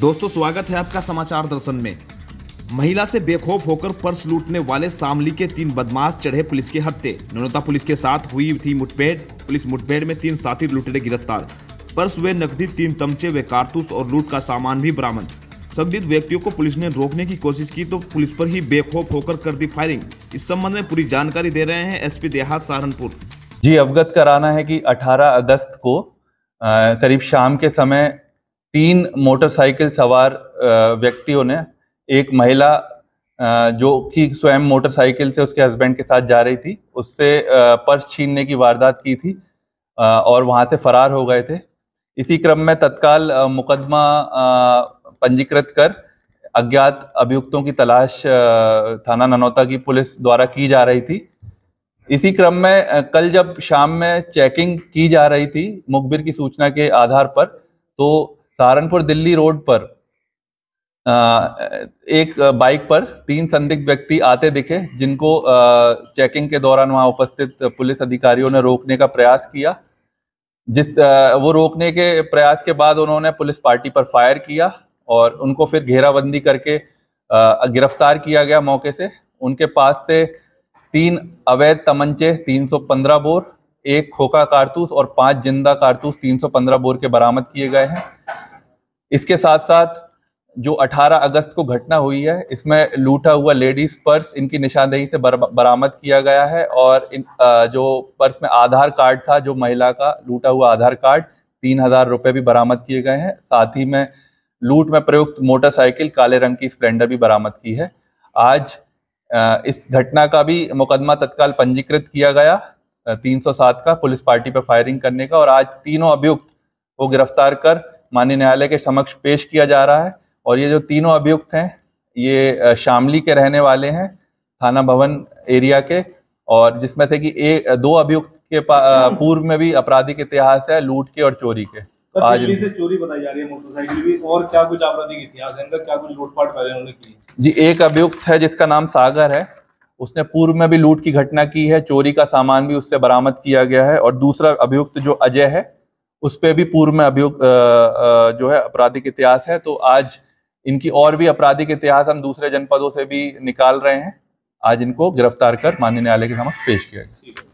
दोस्तों स्वागत है आपका समाचार दर्शन में महिला से बेखौफ होकर पर्स लूटने वाले सामली के तीन बदमाश चढ़े पुलिस के हत्ते नौनता पुलिस के साथ हुई थी मुठभेड़ पुलिस मुठभेड़ में तीन साथी लुटेरे गिरफ्तार पर्स वे नकदी तीन तमचे वे कारतूस और लूट का सामान भी बरामद संदिग्ध व्यक्तियों को पुलिस ने रोकने की कोशिश की तो पुलिस पर ही बेखौफ होकर कर दी फायरिंग इस संबंध में पूरी जानकारी दे रहे हैं एसपी देहात सहारनपुर जी अवगत कराना है कि 18 अगस्त को आ, करीब शाम के समय तीन मोटरसाइकिल सवार व्यक्तियों ने एक महिला जो कि स्वयं मोटरसाइकिल से उसके हस्बैंड के साथ जा रही थी उससे पर्स छीनने की वारदात की थी और वहां से फरार हो गए थे इसी क्रम में तत्काल मुकदमा पंजीकृत कर अज्ञात अभियुक्तों की तलाश थाना ननौता की पुलिस द्वारा की जा रही थी इसी क्रम में कल जब शाम में चेकिंग की जा रही थी मुखबिर की सूचना के आधार पर तो सहारनपुर दिल्ली रोड पर एक बाइक पर तीन संदिग्ध व्यक्ति आते दिखे जिनको चेकिंग के दौरान वहां उपस्थित पुलिस अधिकारियों ने रोकने का प्रयास किया जिस वो रोकने के प्रयास के बाद उन्होंने पुलिस पार्टी पर फायर किया और उनको फिर घेराबंदी करके गिरफ्तार किया गया मौके से उनके पास से तीन अवैध तमंचे 315 बोर एक खोखा कारतूस और पांच जिंदा कारतूस 315 बोर के बरामद किए गए हैं इसके साथ साथ जो 18 अगस्त को घटना हुई है इसमें लूटा हुआ लेडीज पर्स इनकी निशानदेही से बरामद किया गया है और इन आ, जो पर्स में आधार कार्ड था जो महिला का लूटा हुआ आधार कार्ड तीन हजार रुपये भी बरामद किए गए हैं साथ ही में लूट में प्रयुक्त मोटरसाइकिल काले रंग की स्प्लेंडर भी बरामद की है आज इस घटना का भी मुकदमा तत्काल पंजीकृत किया गया 307 का पुलिस पार्टी पर फायरिंग करने का और आज तीनों अभियुक्त को गिरफ्तार कर माननीय न्यायालय के समक्ष पेश किया जा रहा है और ये जो तीनों अभियुक्त हैं ये शामली के रहने वाले हैं थाना भवन एरिया के और जिसमें से कि एक दो अभियुक्त के पूर्व में भी आपराधिक इतिहास है लूट के और चोरी के आज से चोरी बताई जा रही है मोटरसाइकिल भी और क्या कुछ आपराधिक इतिहास है क्या कुछ लूटपाट पहले उन्होंने की जी एक अभियुक्त है जिसका नाम सागर है उसने पूर्व में भी लूट की घटना की है चोरी का सामान भी उससे बरामद किया गया है और दूसरा अभियुक्त जो अजय है उस पर भी पूर्व में अभियोग जो है आपराधिक इतिहास है तो आज इनकी और भी आपराधिक इतिहास हम दूसरे जनपदों से भी निकाल रहे हैं आज इनको गिरफ्तार कर माननीय न्यायालय के समक्ष पेश किया गया